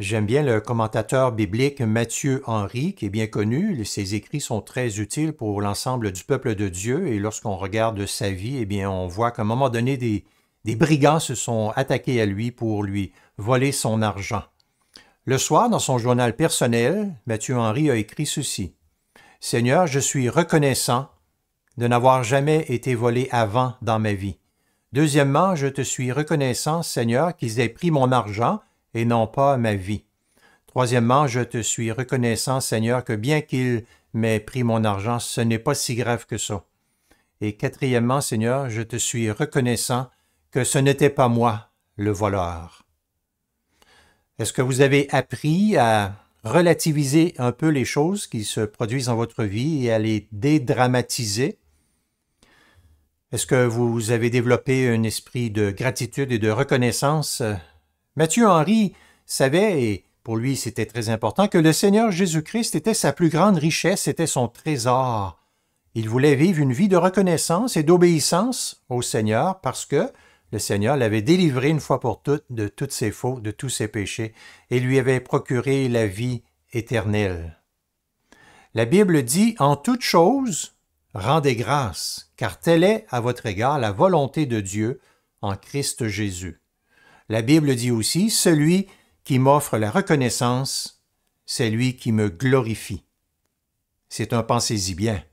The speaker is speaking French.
J'aime bien le commentateur biblique Mathieu Henry, qui est bien connu. Ses écrits sont très utiles pour l'ensemble du peuple de Dieu. Et lorsqu'on regarde sa vie, eh bien, on voit qu'à un moment donné, des, brigands se sont attaqués à lui pour lui voler son argent. Le soir, dans son journal personnel, Mathieu Henry a écrit ceci. Seigneur, je suis reconnaissant de n'avoir jamais été volé avant dans ma vie. Deuxièmement, je te suis reconnaissant, Seigneur, qu'ils aient pris mon argent et non pas ma vie. Troisièmement, je te suis reconnaissant, Seigneur, que bien qu'il m'ait pris mon argent, ce n'est pas si grave que ça. Et quatrièmement, Seigneur, je te suis reconnaissant que ce n'était pas moi, le voleur. Est-ce que vous avez appris à relativiser un peu les choses qui se produisent dans votre vie et à les dédramatiser? Est-ce que vous avez développé un esprit de gratitude et de reconnaissance Matthieu Henry savait, et pour lui c'était très important, que le Seigneur Jésus-Christ était sa plus grande richesse, était son trésor. Il voulait vivre une vie de reconnaissance et d'obéissance au Seigneur parce que le Seigneur l'avait délivré une fois pour toutes de toutes ses fautes, de tous ses péchés, et lui avait procuré la vie éternelle. La Bible dit En toute chose, rendez grâce, car telle est à votre égard la volonté de Dieu en Christ Jésus. La Bible dit aussi, Celui qui m'offre la reconnaissance, c'est lui qui me glorifie. C'est un pensez-y bien.